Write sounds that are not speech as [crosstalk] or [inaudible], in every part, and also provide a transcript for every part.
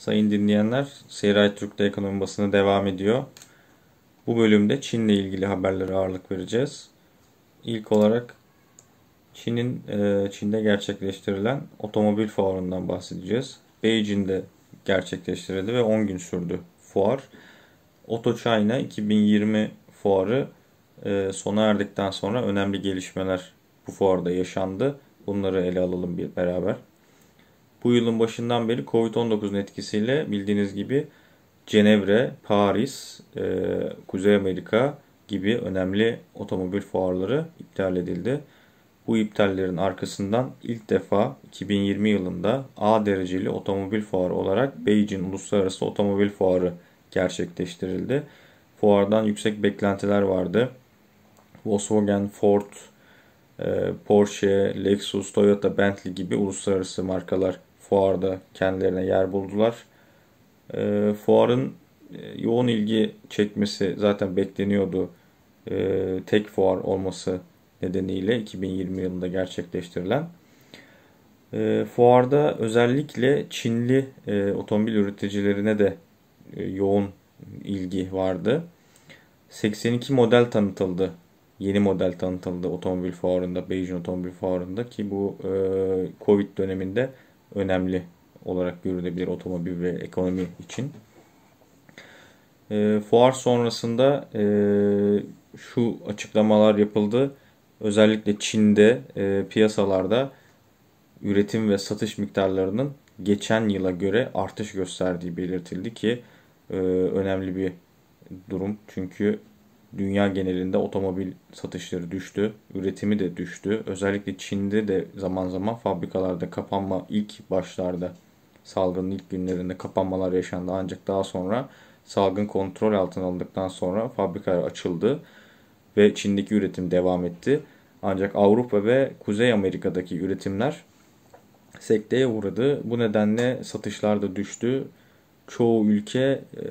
Sayın dinleyenler, Seyray Türk'te ekonomi basını devam ediyor. Bu bölümde Çin'le ilgili haberlere ağırlık vereceğiz. İlk olarak Çin'in e, Çin'de gerçekleştirilen otomobil fuarından bahsedeceğiz. Beijing'de gerçekleştirildi ve 10 gün sürdü fuar. Oto China 2020 fuarı e, sona erdikten sonra önemli gelişmeler bu fuarda yaşandı. Bunları ele alalım bir beraber. Bu yılın başından beri Covid-19'un etkisiyle bildiğiniz gibi Cenevre, Paris, e, Kuzey Amerika gibi önemli otomobil fuarları iptal edildi. Bu iptallerin arkasından ilk defa 2020 yılında A dereceli otomobil fuarı olarak Beijing Uluslararası Otomobil Fuarı gerçekleştirildi. Fuardan yüksek beklentiler vardı. Volkswagen, Ford, e, Porsche, Lexus, Toyota, Bentley gibi uluslararası markalar fuarda kendilerine yer buldular. Ee, e, fuarın yoğun ilgi çekmesi zaten bekleniyordu. E, tek fuar olması nedeniyle 2020 yılında gerçekleştirilen. E, fuarda özellikle Çinli e, otomobil üreticilerine de e, yoğun ilgi vardı. 82 model tanıtıldı. Yeni model tanıtıldı otomobil fuarında, Beijing Otomobil Fuarında ki bu e, Covid döneminde önemli olarak görülebilir otomobil ve ekonomi için. E, fuar sonrasında e, şu açıklamalar yapıldı. Özellikle Çin'de e, piyasalarda üretim ve satış miktarlarının geçen yıla göre artış gösterdiği belirtildi ki e, önemli bir durum. Çünkü dünya genelinde otomobil satışları düştü, üretimi de düştü. Özellikle Çin'de de zaman zaman fabrikalarda kapanma ilk başlarda salgının ilk günlerinde kapanmalar yaşandı. Ancak daha sonra salgın kontrol altına alındıktan sonra fabrikalar açıldı ve Çin'deki üretim devam etti. Ancak Avrupa ve Kuzey Amerika'daki üretimler sekteye uğradı. Bu nedenle satışlar da düştü çoğu ülke e,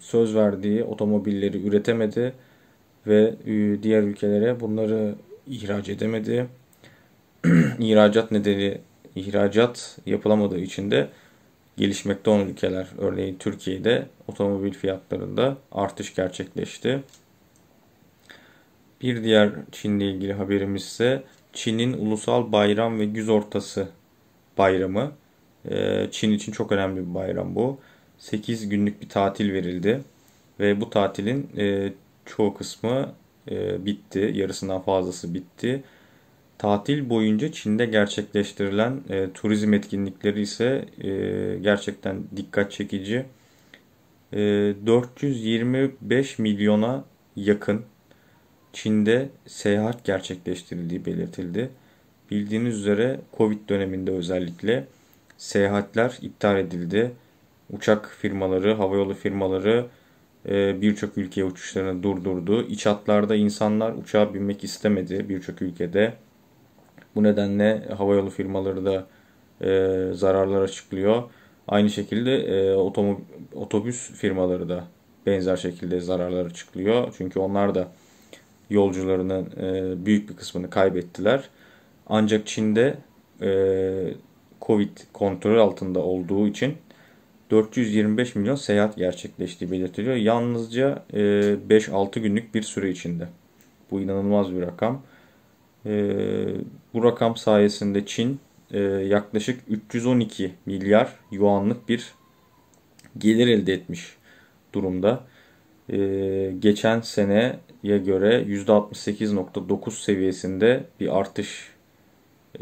söz verdiği otomobilleri üretemedi ve e, diğer ülkelere bunları ihraç edemedi. [clears throat] İhracat nedeni ihracat yapılamadığı için de gelişmekte olan ülkeler örneğin Türkiye'de otomobil fiyatlarında artış gerçekleşti. Bir diğer Çin'le ilgili haberimiz ise Çin'in ulusal bayram ve güz ortası bayramı. E, Çin için çok önemli bir bayram bu. 8 günlük bir tatil verildi ve bu tatilin e, çoğu kısmı e, bitti. Yarısından fazlası bitti. Tatil boyunca Çin'de gerçekleştirilen e, turizm etkinlikleri ise e, gerçekten dikkat çekici. E, 425 milyona yakın Çin'de seyahat gerçekleştirildiği belirtildi. Bildiğiniz üzere Covid döneminde özellikle seyahatler iptal edildi uçak firmaları, havayolu firmaları e, birçok ülkeye uçuşlarını durdurdu. İç hatlarda insanlar uçağa binmek istemedi birçok ülkede. Bu nedenle havayolu firmaları da e, zararlar açıklıyor. Aynı şekilde e, otobüs firmaları da benzer şekilde zararlar açıklıyor. Çünkü onlar da yolcularının büyük bir kısmını kaybettiler. Ancak Çin'de Covid kontrol altında olduğu için 425 milyon seyahat gerçekleştiği belirtiliyor. Yalnızca 5-6 e, günlük bir süre içinde. Bu inanılmaz bir rakam. E, bu rakam sayesinde Çin e, yaklaşık 312 milyar yuanlık bir gelir elde etmiş durumda. Geçen seneye göre %68.9 seviyesinde bir artış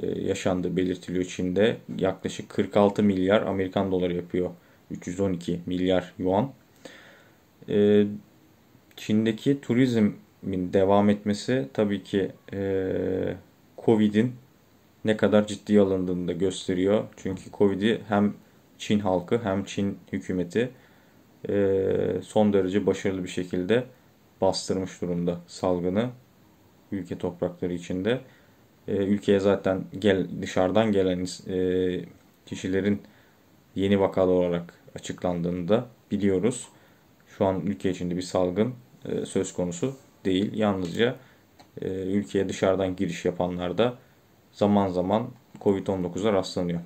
yaşandı belirtiliyor Çin'de. Yaklaşık 46 milyar Amerikan doları yapıyor 312 milyar yuan. E, Çin'deki turizmin devam etmesi tabii ki e, Covid'in ne kadar ciddi alındığını da gösteriyor. Çünkü Covid'i hem Çin halkı hem Çin hükümeti e, son derece başarılı bir şekilde bastırmış durumda salgını ülke toprakları içinde. E, ülkeye zaten gel dışarıdan gelen e, kişilerin yeni vakalı olarak açıklandığını da biliyoruz. Şu an ülke içinde bir salgın e, söz konusu değil. Yalnızca e, ülkeye dışarıdan giriş yapanlarda zaman zaman Covid-19'a rastlanıyor.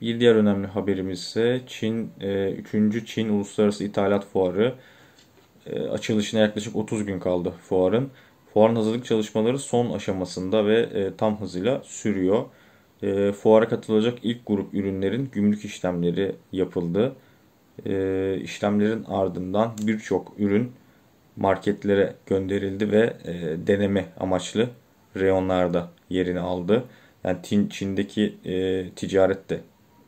Bir diğer önemli haberimiz ise Çin, e, 3. Çin Uluslararası İthalat Fuarı e, açılışına yaklaşık 30 gün kaldı fuarın. Fuarın hazırlık çalışmaları son aşamasında ve tam hızıyla sürüyor e, fuara katılacak ilk grup ürünlerin gümrük işlemleri yapıldı. E, işlemlerin ardından birçok ürün marketlere gönderildi ve e, deneme amaçlı reyonlarda yerini aldı. Yani Çin'deki e, ticaret de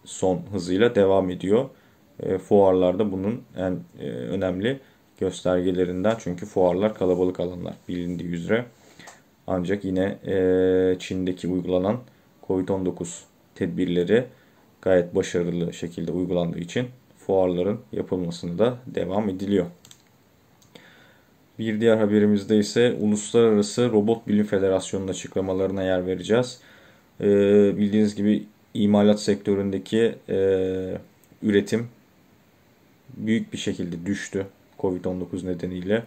son hızıyla devam ediyor. E, fuarlarda bunun en e, önemli göstergelerinden çünkü fuarlar kalabalık alanlar bilindiği üzere. Ancak yine e, Çin'deki uygulanan COVID-19 tedbirleri gayet başarılı şekilde uygulandığı için fuarların yapılmasına da devam ediliyor. Bir diğer haberimizde ise Uluslararası Robot Bilim Federasyonu'nun açıklamalarına yer vereceğiz. Ee, bildiğiniz gibi imalat sektöründeki e, üretim büyük bir şekilde düştü Covid-19 nedeniyle.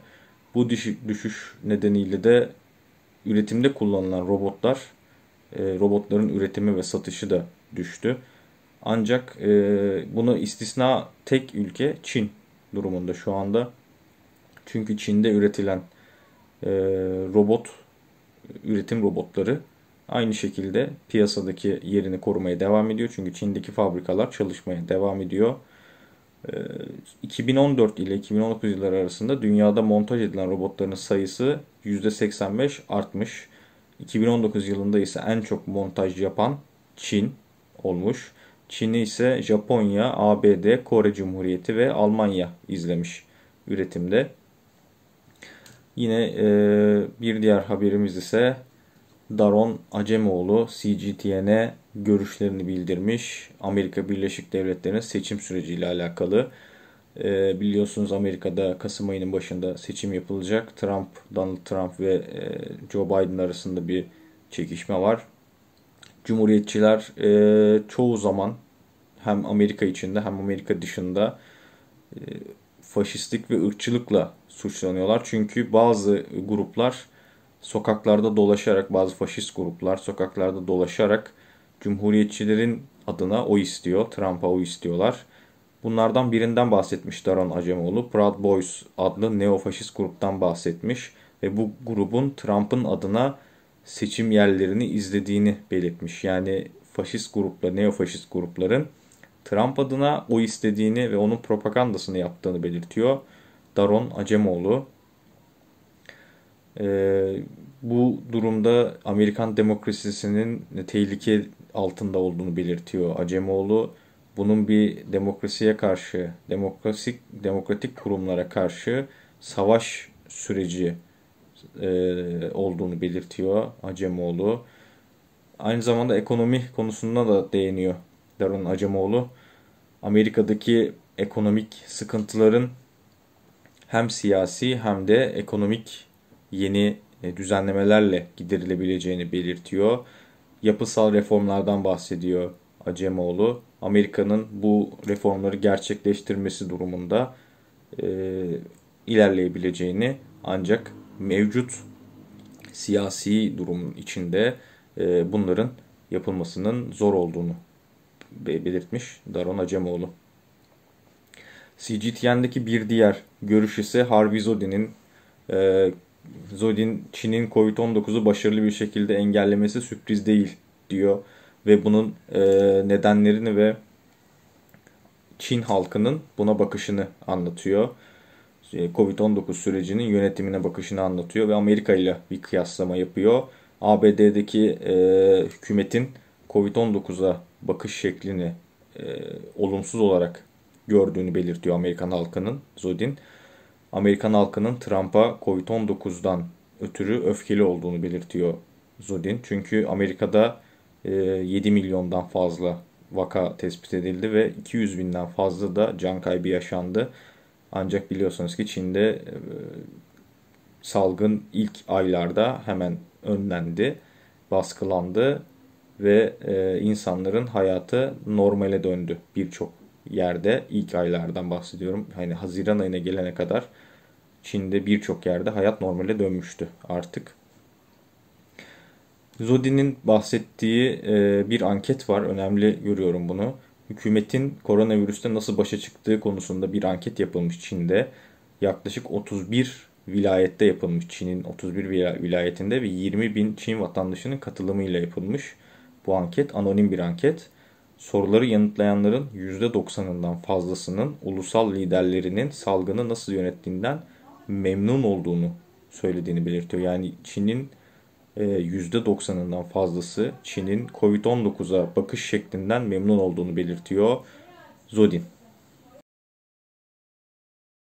Bu düşüş nedeniyle de üretimde kullanılan robotlar e, robotların üretimi ve satışı da düştü. Ancak e, bunu istisna tek ülke Çin durumunda şu anda. Çünkü Çin'de üretilen e, robot, üretim robotları aynı şekilde piyasadaki yerini korumaya devam ediyor. Çünkü Çin'deki fabrikalar çalışmaya devam ediyor. E, 2014 ile 2019 yılları arasında dünyada montaj edilen robotların sayısı %85 artmış. 2019 yılında ise en çok montaj yapan Çin olmuş. Çin'i ise Japonya, ABD, Kore Cumhuriyeti ve Almanya izlemiş üretimde. Yine e, bir diğer haberimiz ise Daron Acemoğlu CGTN'e görüşlerini bildirmiş. Amerika Birleşik Devletleri'nin seçim süreciyle alakalı. E, biliyorsunuz Amerika'da Kasım ayının başında seçim yapılacak. Trump, Donald Trump ve e, Joe Biden arasında bir çekişme var. Cumhuriyetçiler e, çoğu zaman hem Amerika içinde hem Amerika dışında e, faşistlik ve ırkçılıkla suçlanıyorlar. Çünkü bazı gruplar sokaklarda dolaşarak, bazı faşist gruplar sokaklarda dolaşarak Cumhuriyetçilerin adına o istiyor, Trump'a o istiyorlar Bunlardan birinden bahsetmiş Daron Acemoğlu. Proud Boys adlı neofaşist gruptan bahsetmiş ve bu grubun Trump'ın adına seçim yerlerini izlediğini belirtmiş. Yani faşist gruplar, neofaşist grupların Trump adına o istediğini ve onun propagandasını yaptığını belirtiyor. Daron Acemoğlu. Ee, bu durumda Amerikan demokrasisinin tehlike altında olduğunu belirtiyor Acemoğlu bunun bir demokrasiye karşı, demokratik demokratik kurumlara karşı savaş süreci e, olduğunu belirtiyor Acemoğlu. Aynı zamanda ekonomi konusunda da değiniyor Daron Acemoğlu. Amerika'daki ekonomik sıkıntıların hem siyasi hem de ekonomik yeni e, düzenlemelerle giderilebileceğini belirtiyor. Yapısal reformlardan bahsediyor Acemoğlu. Amerika'nın bu reformları gerçekleştirmesi durumunda e, ilerleyebileceğini ancak mevcut siyasi durumun içinde e, bunların yapılmasının zor olduğunu belirtmiş Daron Acemoğlu. CGTN'deki bir diğer görüş ise Harvey Zodin'in e, Zodin Çin'in Covid-19'u başarılı bir şekilde engellemesi sürpriz değil diyor ve bunun e, nedenlerini ve Çin halkının buna bakışını anlatıyor. E, Covid-19 sürecinin yönetimine bakışını anlatıyor ve Amerika ile bir kıyaslama yapıyor. ABD'deki e, hükümetin Covid-19'a bakış şeklini e, olumsuz olarak gördüğünü belirtiyor Amerikan halkının Zodin. Amerikan halkının Trump'a Covid-19'dan ötürü öfkeli olduğunu belirtiyor Zodin. Çünkü Amerika'da 7 e, milyondan fazla vaka tespit edildi ve 200 binden fazla da can kaybı yaşandı. Ancak biliyorsunuz ki Çin'de e, salgın ilk aylarda hemen önlendi, baskılandı ve e, insanların hayatı normale döndü birçok yerde ilk aylardan bahsediyorum. Hani Haziran ayına gelene kadar Çin'de birçok yerde hayat normale dönmüştü artık. Zodi'nin bahsettiği e, bir anket var. Önemli görüyorum bunu. Hükümetin koronavirüste nasıl başa çıktığı konusunda bir anket yapılmış Çin'de. Yaklaşık 31 vilayette yapılmış. Çin'in 31 vilayetinde ve 20 bin Çin vatandaşının katılımıyla yapılmış bu anket. Anonim bir anket. Soruları yanıtlayanların %90'ından fazlasının ulusal liderlerinin salgını nasıl yönettiğinden memnun olduğunu söylediğini belirtiyor. Yani Çin'in %90'ından e, fazlası Çin'in Covid-19'a bakış şeklinden memnun olduğunu belirtiyor Zodin.